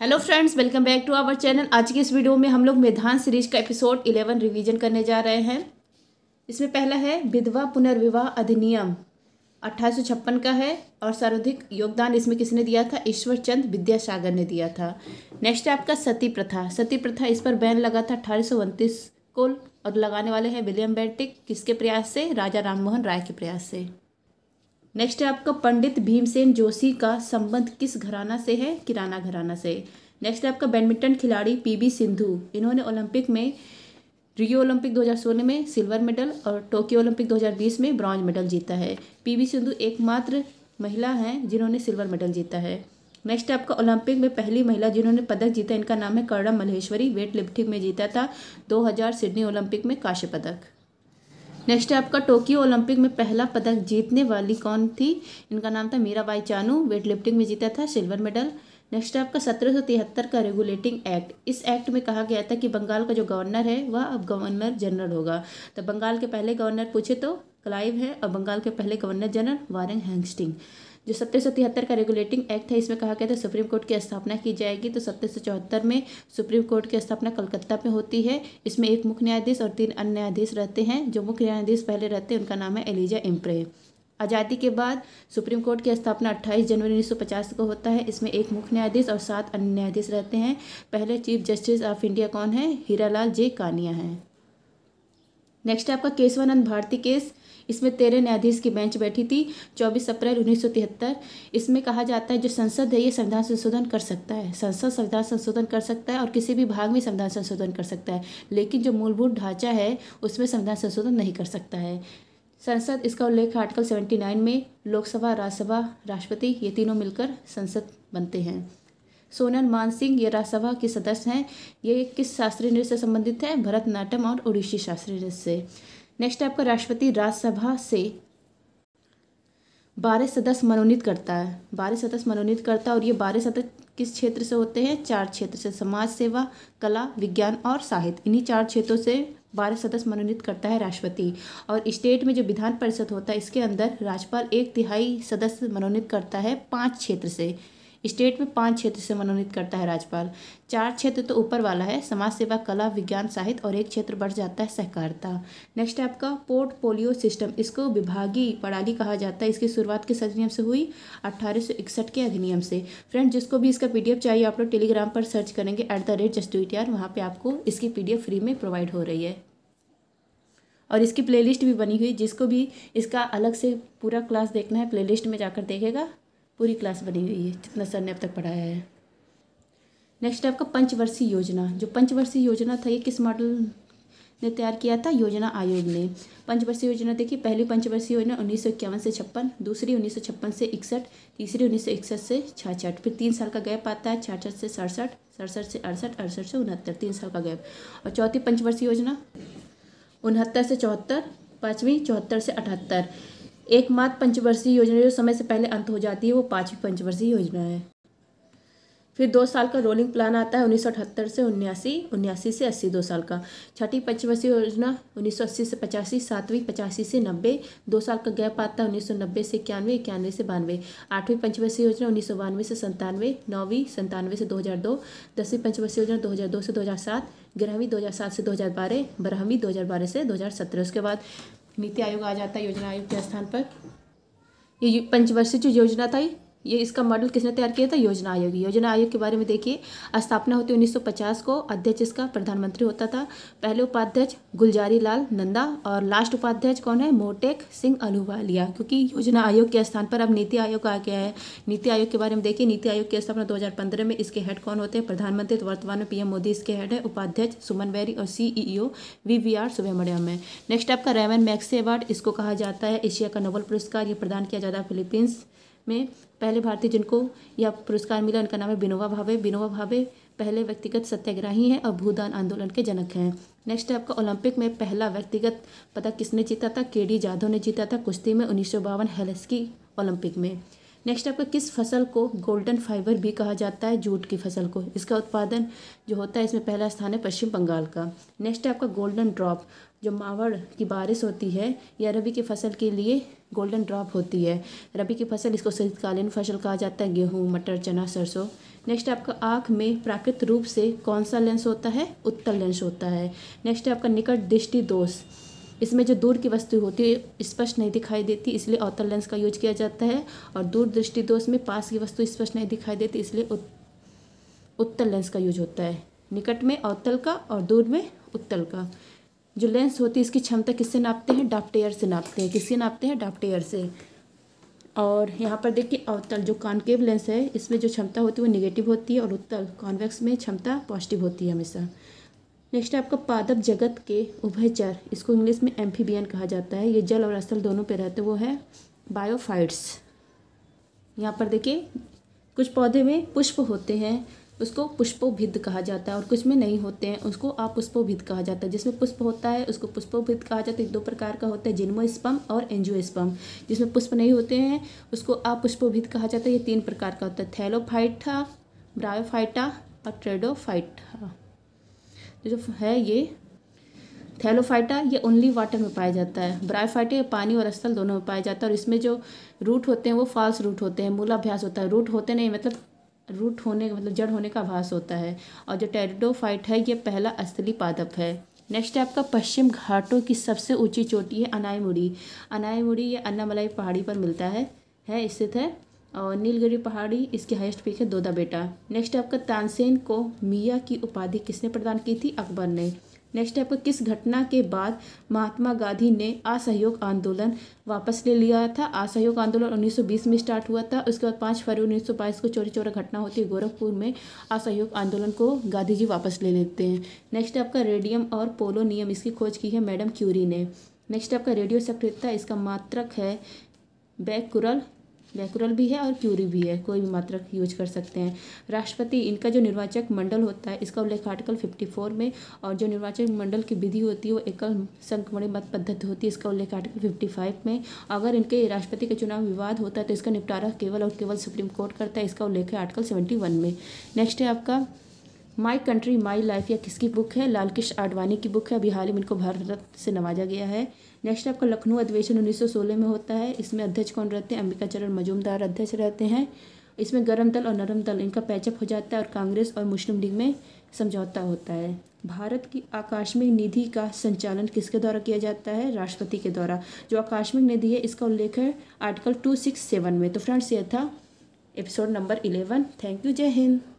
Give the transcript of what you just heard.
hello friends welcome back to our channel आज के इस वीडियो में हम लोग मेधान सीरीज का एपिसोड 11 रिवीजन करने जा रहे हैं इसमें पहला है विधवा पुनर्विवाह अधिनियम अट्ठारह का है और सर्वाधिक योगदान इसमें किसने दिया था ईश्वर चंद विद्यासागर ने दिया था नेक्स्ट है आपका सती प्रथा सती प्रथा इस पर बैन लगा था अठारह को और लगाने वाले हैं विलियम बैटिक किसके प्रयास से राजा राममोहन राय के प्रयास से नेक्स्ट है आपका पंडित भीमसेन जोशी का संबंध किस घराना से है किराना घराना से नेक्स्ट है आपका बैडमिंटन खिलाड़ी पीबी सिंधु इन्होंने ओलंपिक में रियो ओलंपिक 2016 में सिल्वर मेडल और टोक्यो ओलंपिक 2020 में ब्रॉन्ज मेडल जीता है पीबी सिंधु एकमात्र महिला हैं जिन्होंने सिल्वर मेडल जीता है नेक्स्ट है आपका ओलंपिक में पहली महिला जिन्होंने पदक जीता इनका नाम है करणा मल्हेश्वरी वेट लिफ्टिंग में जीता था दो सिडनी ओलंपिक में काश्य पदक नेक्स्ट है आपका टोक्यो ओलंपिक में पहला पदक जीतने वाली कौन थी इनका नाम था मीराबाई चानू वेट लिफ्टिंग में जीता था सिल्वर मेडल नेक्स्ट है आपका सत्रह का रेगुलेटिंग एक्ट इस एक्ट में कहा गया था कि बंगाल का जो गवर्नर है वह अब गवर्नर जनरल होगा तो बंगाल के पहले गवर्नर पूछे तो क्लाइव है और बंगाल के पहले गवर्नर जनरल वारेंग हैंगस्टिंग जो सत्रह का रेगुलेटिंग एक्ट है इसमें कहा गया था सुप्रीम कोर्ट की स्थापना की जाएगी तो सत्रह में सुप्रीम कोर्ट की स्थापना कलकत्ता में होती है इसमें एक मुख्य न्यायाधीश और तीन अन्य न्यायाधीश रहते हैं जो मुख्य न्यायाधीश पहले रहते हैं उनका नाम है एलिजा इम्प्रे आज़ादी के बाद सुप्रीम कोर्ट की स्थापना 28 जनवरी 1950 को होता है इसमें एक मुख्य न्यायाधीश और सात अन्य न्यायाधीश रहते हैं पहले चीफ जस्टिस ऑफ इंडिया कौन है हीरालाल जे कानिया हैं नेक्स्ट आपका केशवानंद भारती केस इसमें तेरह न्यायाधीश की बेंच बैठी थी चौबीस अप्रैल उन्नीस इसमें कहा जाता है जो संसद है ये संविधान संशोधन कर सकता है संसद संविधान संशोधन कर सकता है और किसी भी भाग में संविधान संशोधन कर सकता है लेकिन जो मूलभूत ढांचा है उसमें संविधान संशोधन नहीं कर सकता है संसद इसका उल्लेख आर्टिकल सेवेंटी नाइन में लोकसभा राज्यसभा राष्ट्रपति ये तीनों मिलकर संसद बनते हैं सोनन मान सिंह ये राज्यसभा के सदस्य हैं ये किस शास्त्रीय नृत्य से संबंधित है भरतनाट्यम और उड़ीसी शास्त्रीय नृत्य से नेक्स्ट आपका राष्ट्रपति राज्यसभा से बारह सदस्य मनोनीत करता है बारह सदस्य मनोनीत करता है और ये बारह सदस्य किस क्षेत्र से होते हैं चार क्षेत्र से समाज सेवा कला विज्ञान और साहित्य इन्हीं चार क्षेत्रों से बारह सदस्य मनोनीत करता है राष्ट्रपति और स्टेट में जो विधान परिषद होता है इसके अंदर राज्यपाल एक तिहाई सदस्य मनोनीत करता है पाँच क्षेत्र से स्टेट में पांच क्षेत्र से मनोनीत करता है राज्यपाल चार क्षेत्र तो ऊपर वाला है समाज सेवा कला विज्ञान साहित्य और एक क्षेत्र बढ़ जाता है सहकारिता नेक्स्ट है आपका पोर्टफोलियो सिस्टम इसको विभागीय प्रणाली कहा जाता है इसकी शुरुआत किस अधिनियम से हुई अट्ठारह के अधिनियम से फ्रेंड जिसको भी इसका पी चाहिए आप लोग टेलीग्राम पर सर्च करेंगे at the rate just do वहाँ पर आपको इसकी पी फ्री में प्रोवाइड हो रही है और इसकी प्लेलिस्ट भी बनी हुई जिसको भी इसका अलग से पूरा क्लास देखना है प्लेलिस्ट में जाकर देखेगा पूरी क्लास बनी हुई है जितना सर ने अब तक पढ़ाया है नेक्स्ट है आपका पंचवर्षीय योजना जो पंचवर्षीय योजना था ये किस मॉडल ने तैयार किया था योजना आयोग ने पंचवर्षीय योजना देखिए पहली पंचवर्षीय योजना उन्नीस से छप्पन दूसरी उन्नीस से इकसठ तीसरी उन्नीस से छाछठ फिर तीन साल का गैप आता है छाछठ से सड़सठ सड़सठ से अड़सठ अड़सठ से उनहत्तर तीन साल का गैप और चौथी पंचवर्षीय योजना उनहत्तर से चौहत्तर पाँचवीं चौहत्तर से अठहत्तर एकमात्र पंचवर्षीय योजना जो समय से पहले अंत हो जाती है वो पाँचवीं पंचवर्षीय योजना है फिर दो साल का रोलिंग प्लान आता है उन्नीस से उन्यासी उन्यासी से अस्सी दो साल का छठी पंचवर्षीय योजना 1980 से पचासी सातवीं पचासी से नब्बे दो साल का गैप आता है उन्नीस से इक्यानवे इक्यानवे से बानवे आठवीं पंचवर्षीय योजना उन्नीस सौ बानवे से संतानवे नौवीं संतानवे से 2002 दसवीं पंचवर्षीय योजना 2002 से 2007 ग्यारहवीं सात से 2012 बारहवीं 2012 से 2017 उसके बाद नीति आयोग आ जाता है योजना आयोग के स्थान पर ये पंचवर्षीय जो योजना था ये ये इसका मॉडल किसने तैयार किया था योजना आयोग योजना आयोग के बारे में देखिए स्थापना होती 1950 को अध्यक्ष इसका प्रधानमंत्री होता था पहले उपाध्यक्ष गुलजारी लाल नंदा और लास्ट उपाध्यक्ष कौन है मोटेक सिंह अहलूवालिया क्योंकि योजना आयोग के स्थान पर अब नीति आयोग आ गया है नीति आयोग के बारे में देखिए नीति आयोग की स्थापना दो में इसके हेड कौन होते हैं प्रधानमंत्री तो वर्तमान में पीएम मोदी इसके हेड है उपाध्यक्ष सुमन बैरी और CEO V V R Subrahmanyam है नेक्स्ट आपका रेमन मैक्से अवार्ड इसको कहा जाता है एशिया का नोबल पुरस्कार ये प्रदान किया जाता है फिलीपींस में पहले भारतीय जिनको यह पुरस्कार मिला उनका नाम है बिनोवा भावे बिनोवा भावे पहले व्यक्तिगत सत्याग्रही हैं और भूदान आंदोलन के जनक हैं नेक्स्ट है आपका ओलंपिक में पहला व्यक्तिगत पदक किसने जीता था के डी जाधव ने जीता था कुश्ती में उन्नीस सौ बावन हेलस्की ओलंपिक में नेक्स्ट आपका किस फसल को गोल्डन फाइबर भी कहा जाता है जूट की फसल को इसका उत्पादन जो होता है इसमें पहला स्थान है पश्चिम बंगाल का नेक्स्ट आपका गोल्डन ड्रॉप जो मावड़ की बारिश होती है या रबी की फसल के लिए गोल्डन ड्रॉप होती है रबी की फसल इसको शीतकालीन फसल कहा जाता है गेहूँ मटर चना सरसों नेक्स्ट आपका आँख में प्राकृतिक रूप से कौन सा लेंस होता है उत्तर लेंस होता है नेक्स्ट आपका निकट दृष्टि दोष इसमें जो दूर की वस्तु होती है स्पष्ट नहीं दिखाई देती इसलिए अवतल लेंस का यूज किया जाता है और दूर दृष्टि दोष तो में पास की वस्तु स्पष्ट नहीं दिखाई देती इसलिए उत्तल लेंस का यूज होता है निकट में अवतल का और दूर में उत्तल का जो लेंस होती है इसकी क्षमता किससे नापते हैं डाप्टेयर से नापते हैं किससे नापते हैं डाप्टेयर से और यहाँ पर देखिए अवतल जो कॉन्केव लेंस है इसमें जो क्षमता होती है वो निगेटिव होती है और उत्तल कॉन्वेक्स में क्षमता पॉजिटिव होती है हमेशा नेक्स्ट है आपका पादप जगत के उभयचर इसको इंग्लिश में एम्फीबियन कहा जाता है ये जल और असल दोनों पे रहते वो है बायोफाइट्स यहाँ पर देखिए कुछ पौधे में पुष्प होते हैं उसको पुष्पोभिद कहा जाता है और कुछ में नहीं होते हैं उसको पुष्पोभिद कहा जाता है जिसमें पुष्प होता है उसको पुष्पोभिद कहा जाता है दो प्रकार का होता है जिन्मोस्पम और एंजियोस्पम जिसमें पुष्प नहीं होते हैं उसको पुष्पोभिद कहा जाता है ये तीन प्रकार का होता है थैलोफाइटा ब्रायोफाइटा और ट्रेडोफाइटा जो है ये थैलोफाइटा ये ओनली वाटर में पाया जाता है ब्रायोफाइटा ये पानी और स्थल दोनों में पाया जाता है और इसमें जो रूट होते हैं वो फॉल्स रूट होते हैं मूलाभ्यास होता है रूट होते नहीं मतलब रूट होने का मतलब जड़ होने का आभास होता है और जो टेरिडोफाइट है ये पहला अस्थली पादप है नेक्स्ट है आपका पश्चिम घाटों की सबसे ऊंची चोटी है अनायमुड़ी अनायमुड़ी ये अन्नामलाई पहाड़ी पर मिलता है है स्थित है और नीलगिरी पहाड़ी इसकी हाईएस्ट पीक है दोदा बेटा नेक्स्ट आपका तानसेन को मिया की उपाधि किसने प्रदान की थी अकबर ने नेक्स्ट आपका किस घटना के बाद महात्मा गांधी ने असहयोग आंदोलन वापस ले लिया था असहयोग आंदोलन 1920 में स्टार्ट हुआ था उसके बाद 5 फरवरी 1922 को चोरी चोरा घटना होती है गोरखपुर में असहयोग आंदोलन को गांधी जी वापस ले लेते हैं नेक्स्ट आपका रेडियम और पोलो नियम इसकी खोज की है मैडम क्यूरी ने नेक्स्ट आपका रेडियो सक्रियता इसका मात्रक है बैकुरल बैकुरल भी है और क्यूरी भी है कोई भी मात्रक यूज कर सकते हैं राष्ट्रपति इनका जो निर्वाचक मंडल होता है इसका उल्लेख आर्टिकल फिफ्टी फोर में और जो निर्वाचक मंडल की विधि होती है वो एकल संक्रमण मत पद्धति होती है इसका उल्लेख आर्टिकल फिफ्टी फाइव में अगर इनके राष्ट्रपति का चुनाव विवाद होता है तो इसका निपटारा केवल और केवल सुप्रीम कोर्ट करता है इसका उल्लेख है आर्टिकल सेवेंटी वन में नेक्स्ट है आपका माई कंट्री माई लाइफ या किसकी बुक है लालकृष्ण आडवाणी की बुक है अभी हाल ही में इनको भारत रत्न से नवाजा गया है नेक्स्ट आपका लखनऊ अधिवेशन 1916 में होता है इसमें अध्यक्ष कौन रहते हैं अंबिका चरण मजूमदार अध्यक्ष रहते हैं इसमें गर्म दल और नरम दल इनका पैचअप हो जाता है और कांग्रेस और मुस्लिम लीग में समझौता होता है भारत की आकाशमिक निधि का संचालन किसके द्वारा किया जाता है राष्ट्रपति के द्वारा जो आकाशमिक निधि है इसका उल्लेख है आर्टिकल टू सिक्स सेवन में तो फ्रेंड्स ये था episode number eleven thank you जय हिंद